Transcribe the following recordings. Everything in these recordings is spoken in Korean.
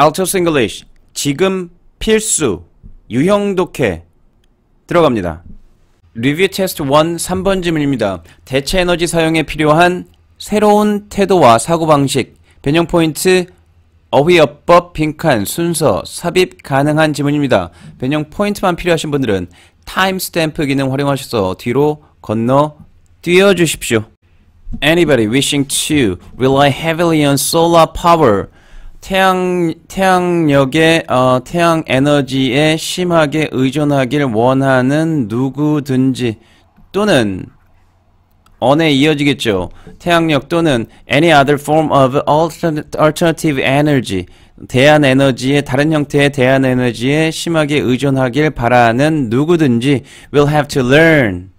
Altos English 지금 필수 유형 독해 들어갑니다. 리뷰 테스트 1 3번 질문입니다. 대체 에너지 사용에 필요한 새로운 태도와 사고방식, 변형 포인트, 어휘어법, 빈칸, 순서, 삽입 가능한 지문입니다. 변형 포인트만 필요하신 분들은 타임스탬프 기능 활용하셔서 뒤로 건너 뛰어주십시오. Anybody wishing to rely heavily on solar power 태양, 태양력에, 어, 태양 에너지에 심하게 의존하길 원하는 누구든지 또는 언에 이어지겠죠. 태양력 또는 any other form of alternative energy 대한 에너지의 다른 형태의 대한 에너지에 심하게 의존하길 바라는 누구든지 will have to learn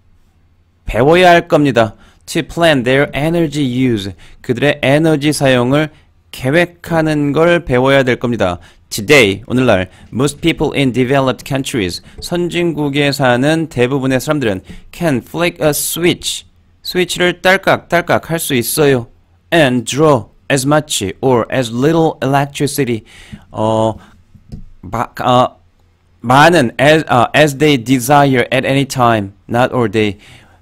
배워야 할 겁니다. to plan their energy use 그들의 에너지 사용을 계획하는 걸 배워야 될 겁니다. Today, 오늘날 most people in developed countries, 선진국에 사는 대부분의 사람들은 can flick a switch, 스위치를 딸깍딸깍 할 수 있어요. and draw as much or as little electricity 어, 마, 어 많은 as, uh, as they desire at any time, not or day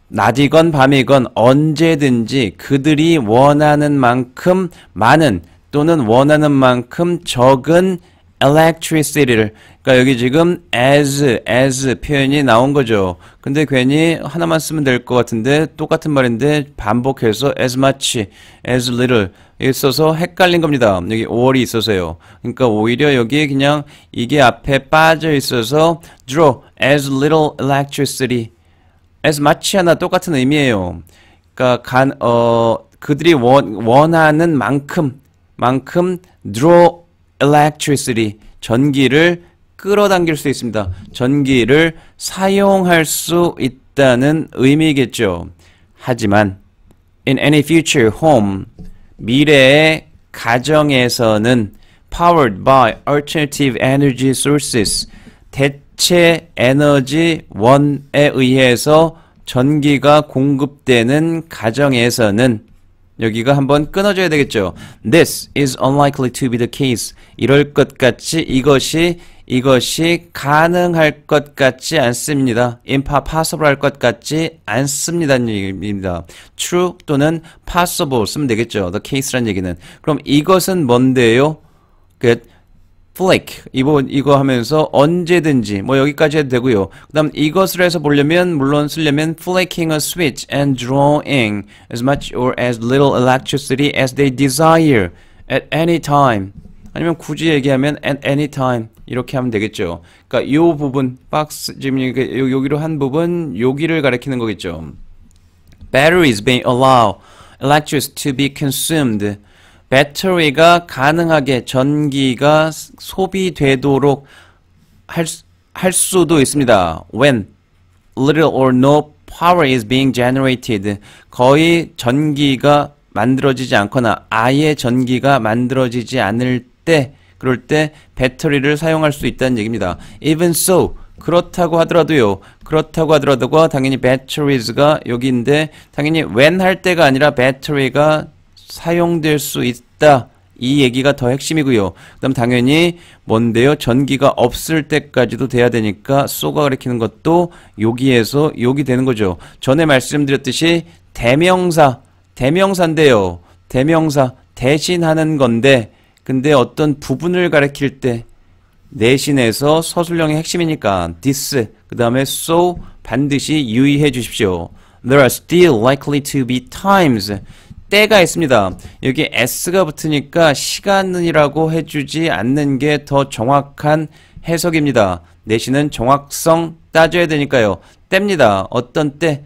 낮이건 밤이건 언제든지 그들이 원하는 만큼 많은 또는 원하는 만큼 적은 electricity를 그러니까 여기 지금 as, as 표현이 나온 거죠. 근데 괜히 하나만 쓰면 될 것 같은데 똑같은 말인데 반복해서 as much, as little 있어서 헷갈린 겁니다. 여기 5월이 있어서요. 그러니까 오히려 여기에 그냥 이게 앞에 빠져 있어서 draw as little electricity as much 하나 똑같은 의미예요. 그러니까 간, 어, 그들이 원, 원하는 만큼 만큼 draw electricity 전기를 끌어당길 수 있습니다. 전기를 사용할 수 있다는 의미겠죠. 하지만 in any future home 미래의 가정에서는 powered by alternative energy sources 대체 에너지원에 의해서 전기가 공급되는 가정에서는 여기가 한번 끊어져야 되겠죠. This is unlikely to be the case. 이럴 것 같이 이것이 이것이 가능할 것 같지 않습니다. impossible 할 것 같지 않습니다는 얘기입니다. true 또는 possible 쓰면 되겠죠. the case란 얘기는. 그럼 이것은 뭔데요? 그 flake 이번 이거 하면서 언제든지 뭐 여기까지 해도 되고요. 그다음 이것을 해서 보려면 물론 쓰려면 flaking a switch and drawing as much or as little electricity as they desire at any time 아니면 굳이 얘기하면 at any time 이렇게 하면 되겠죠. 그러니까 이 부분 박스 지금 여기, 여기로 한 부분 여기를 가리키는 거겠죠. Batteries may allow electricity to be consumed 배터리가 가능하게 전기가 소비되도록 할, 할 수도 있습니다. When little or no power is being generated. 거의 전기가 만들어지지 않거나 아예 전기가 만들어지지 않을 때 그럴 때 배터리를 사용할 수 있다는 얘기입니다. Even so 그렇다고 하더라도요. 그렇다고 하더라도 당연히 batteries가 여기인데 당연히 when 할 때가 아니라 battery가 사용될 수 있다. 이 얘기가 더 핵심이고요. 그 다음 당연히 뭔데요? 전기가 없을 때까지도 돼야 되니까 쏘가 가리키는 것도 여기에서 여기 되는 거죠. 전에 말씀드렸듯이 대명사, 대명사인데요. 대명사, 대신하는 건데 근데 어떤 부분을 가리킬 때 내신에서 서술형의 핵심이니까 this, 그 다음에 so 반드시 유의해 주십시오. There are still likely to be times 때가 있습니다. 여기 s가 붙으니까 시간이라고 해주지 않는 게 더 정확한 해석입니다. 내신은 정확성 따져야 되니까요. 때입니다. 어떤 때?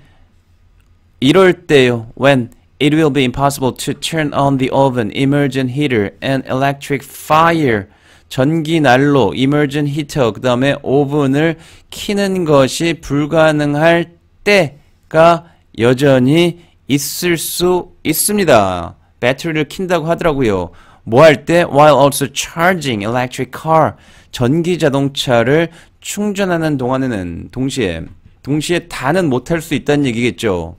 이럴 때요. When it will be impossible to turn on the oven, emergent heater, and electric fire. 전기 난로, emergent heater, 그 다음에 오븐을 키는 것이 불가능할 때가 여전히 있을 수 있습니다. 배터리를 킨다고 하더라고요. 뭐 할 때? While also charging electric car. 전기 자동차를 충전하는 동안에는 동시에 동시에 다는 못할 수 있다는 얘기겠죠.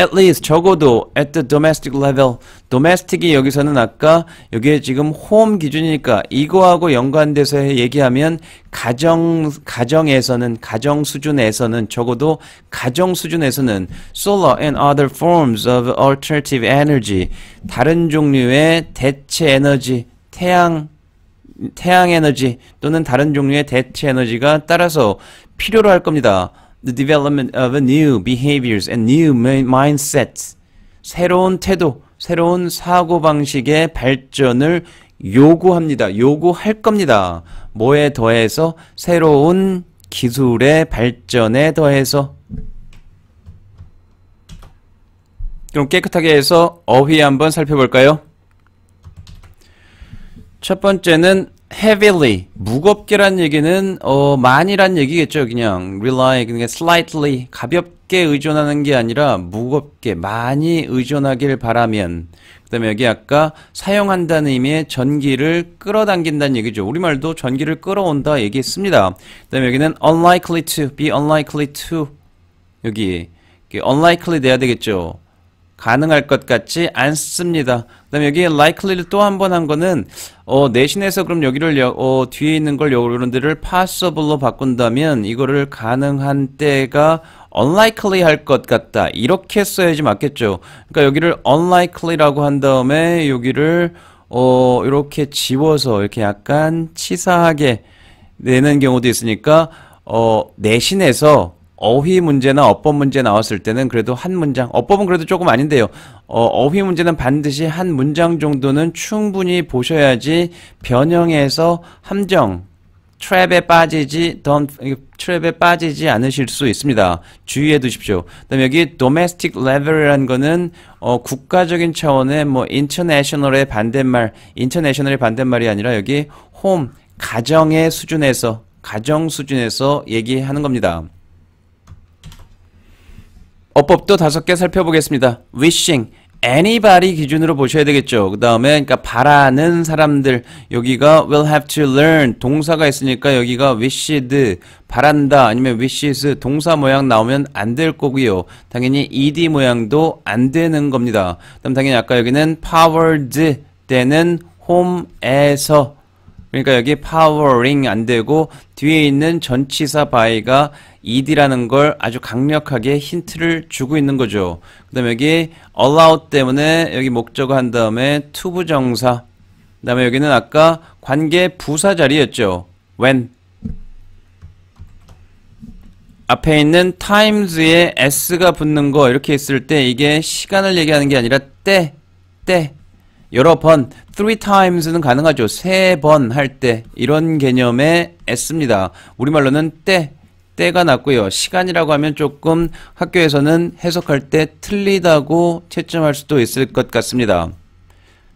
at least 적어도 at the domestic level domestic이 여기서는 아까 여기에 지금 home 기준이니까 이거하고 연관돼서 얘기하면 가정 가정에서는 가정 수준에서는 적어도 가정 수준에서는 solar and other forms of alternative energy 다른 종류의 대체 에너지 태양 태양 에너지 또는 다른 종류의 대체 에너지가 따라서 필요로 할 겁니다. the development of a new behaviors and new mindsets. 새로운 태도, 새로운 사고방식의 발전을 요구합니다. 요구할 겁니다. 뭐에 더해서 새로운 기술의 발전에 더해서 그럼 깨끗하게 해서 어휘 한번 살펴볼까요? 첫 번째는 heavily 무겁게란 얘기는 어 많이란 얘기겠죠 그냥 rely 그러니까 slightly 가볍게 의존하는 게 아니라 무겁게 많이 의존하길 바라면 그다음에 여기 아까 사용한다는 의미의 전기를 끌어당긴다는 얘기죠 우리말도 전기를 끌어온다 얘기했습니다 그다음에 여기는 unlikely to be unlikely to 여기 unlikely 돼야 되겠죠 가능할 것 같지 않습니다. 그 다음에 여기 likely를 또 한 번 한 거는 어, 내신에서 그럼 여기를 여, 어, 뒤에 있는 걸 요런들을 possible로 바꾼다면 이거를 가능한 때가 unlikely 할 것 같다. 이렇게 써야지 맞겠죠. 그러니까 여기를 unlikely라고 한 다음에 여기를 어, 이렇게 지워서 이렇게 약간 치사하게 내는 경우도 있으니까 어, 내신에서 어휘 문제나 어법 문제 나왔을 때는 그래도 한 문장, 어법은 그래도 조금 아닌데요. 어, 어휘 문제는 반드시 한 문장 정도는 충분히 보셔야지 변형해서 함정, 트랩에 빠지지, 던, 트랩에 빠지지 않으실 수 있습니다. 주의해 두십시오. 그 다음에 여기 도메스틱 레벨이라는 거는, 어, 국가적인 차원의 뭐, i n t e r 의 반대말, 인터 t 셔널의 반대말이 아니라 여기 홈 가정의 수준에서, 가정 수준에서 얘기하는 겁니다. 어법도 다섯 개 살펴보겠습니다. wishing, anybody 기준으로 보셔야 되겠죠. 그 다음에 그러니까 바라는 사람들 여기가 will have to learn 동사가 있으니까 여기가 wished 바란다 아니면 wishes 동사 모양 나오면 안 될 거고요. 당연히 ed 모양도 안 되는 겁니다. 그럼 당연히 아까 여기는 powered 때는 홈에서 그러니까 여기 powering 안 되고 뒤에 있는 전치사 by가 ed라는 걸 아주 강력하게 힌트를 주고 있는 거죠. 그 다음에 여기 allow 때문에 여기 목적을한 다음에 to 부정사 그 다음에 여기는 아까 관계 부사 자리였죠. when 앞에 있는 times에 s가 붙는 거 이렇게 있을 때 이게 시간을 얘기하는 게 아니라 때, 때 여러 번, three times는 가능하죠. 세 번 할 때 이런 개념의 s입니다. 우리말로는 때, 때가 났고요. 시간이라고 하면 조금 학교에서는 해석할 때 틀리다고 채점할 수도 있을 것 같습니다.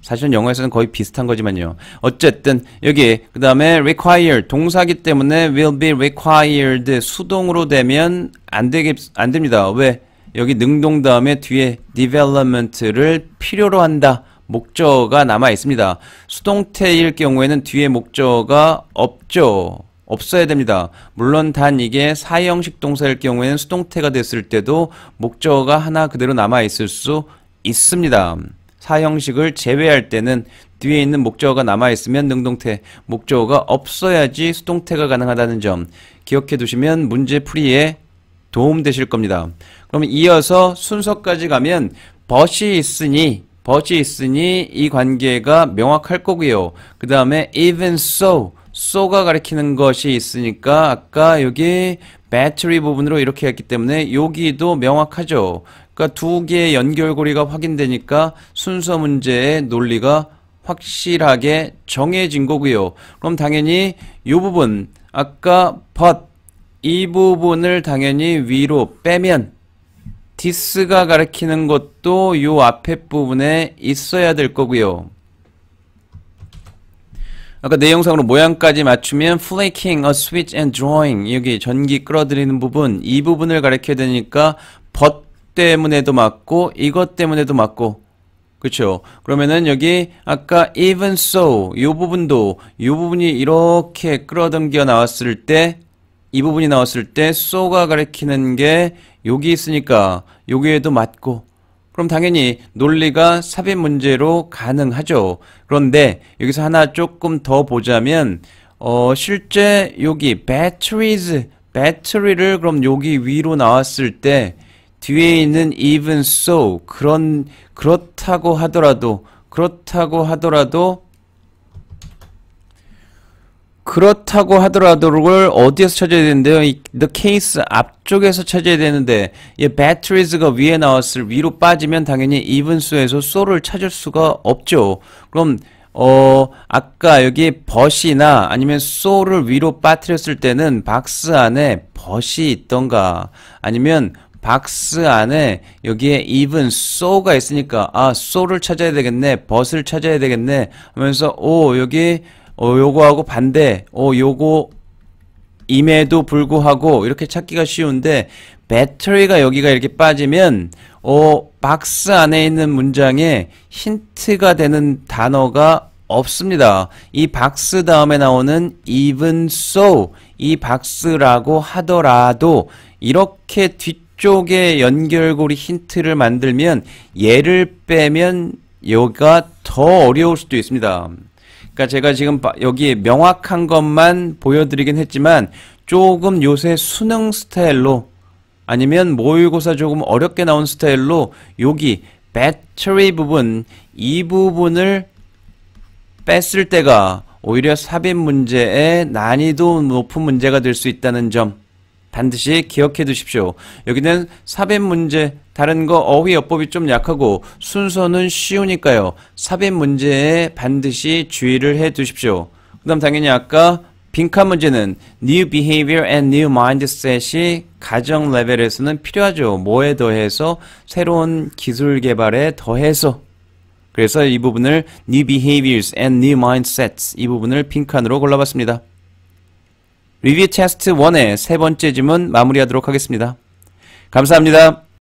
사실은 영어에서는 거의 비슷한 거지만요. 어쨌든 여기 그 다음에 require 동사기 때문에 will be required 수동으로 되면 안 되게 안 됩니다. 왜? 여기 능동 다음에 뒤에 development를 필요로 한다. 목적가 남아 있습니다. 수동태일 경우에는 뒤에 목적가 없죠. 없어야 됩니다. 물론 단 이게 사형식 동사일 경우에는 수동태가 됐을 때도 목적어가 하나 그대로 남아 있을 수 있습니다. 사형식을 제외할 때는 뒤에 있는 목적어가 남아 있으면 능동태, 목적어가 없어야지 수동태가 가능하다는 점 기억해 두시면 문제 풀이에 도움 되실 겁니다. 그럼 이어서 순서까지 가면 벗이 있으니 버지 있으니 이 관계가 명확할 거고요. 그 다음에 even so, so가 가리키는 것이 있으니까 아까 여기 battery 부분으로 이렇게 했기 때문에 여기도 명확하죠. 그러니까 두 개의 연결고리가 확인되니까 순서 문제의 논리가 확실하게 정해진 거고요. 그럼 당연히 이 부분 아까 but 이 부분을 당연히 위로 빼면 디스가 가리키는 것도 요 앞에 부분에 있어야 될 거고요. 아까 내 영상으로 모양까지 맞추면 flaking, a switch and drawing 여기 전기 끌어들이는 부분 이 부분을 가리켜야 되니까 벗 때문에도 맞고 이것 때문에도 맞고 그렇죠 그러면은 여기 아까 even so 요 부분도 요 부분이 이렇게 끌어당겨 나왔을 때이 부분이 나왔을 때쏘가 가리키는 게 여기 있으니까 여기에도 맞고 그럼 당연히 논리가 삽입 문제로 가능하죠. 그런데 여기서 하나 조금 더 보자면 어 실제 여기 batteries 배터리를 그럼 여기 위로 나왔을 때 뒤에 있는 even so 그런 그렇다고 하더라도 그렇다고 하더라도 그렇다고 하더라도 그걸 어디에서 찾아야 되는데요? 이, the case 앞쪽에서 찾아야 되는데 이 batteries가 위에 나왔을 위로 빠지면 당연히 이분수에서 소를 찾을 수가 없죠. 그럼 어 아까 여기 벗이나 아니면 소를 위로 빠뜨렸을 때는 박스 안에 벗이 있던가 아니면 박스 안에 여기에 even s 가 있으니까 아소를 찾아야 되겠네 벗을 찾아야 되겠네 하면서 오 여기 어, 요거하고 반대, 어, 요거 임에도 불구하고 이렇게 찾기가 쉬운데 배터리가 여기가 이렇게 빠지면 어 박스 안에 있는 문장에 힌트가 되는 단어가 없습니다. 이 박스 다음에 나오는 even so 이 박스라고 하더라도 이렇게 뒤쪽에 연결고리 힌트를 만들면 얘를 빼면 여기가 더 어려울 수도 있습니다. 그러니까 제가 지금 여기에 명확한 것만 보여드리긴 했지만 조금 요새 수능 스타일로 아니면 모의고사 조금 어렵게 나온 스타일로 여기 배터리 부분 이 부분을 뺐을 때가 오히려 삽입 문제의 난이도 높은 문제가 될 수 있다는 점 반드시 기억해 두십시오. 여기는 삽입 문제 다른 거 어휘 어법이 좀 약하고 순서는 쉬우니까요. 삽입 문제에 반드시 주의를 해 두십시오. 그 다음 당연히 아까 빈칸 문제는 new behavior and new mindset이 가정 레벨에서는 필요하죠. 뭐에 더해서 새로운 기술 개발에 더해서 그래서 이 부분을 new behaviors and new mindsets 이 부분을 빈칸으로 골라봤습니다. 리뷰 테스트 1의 세 번째 질문 마무리하도록 하겠습니다. 감사합니다.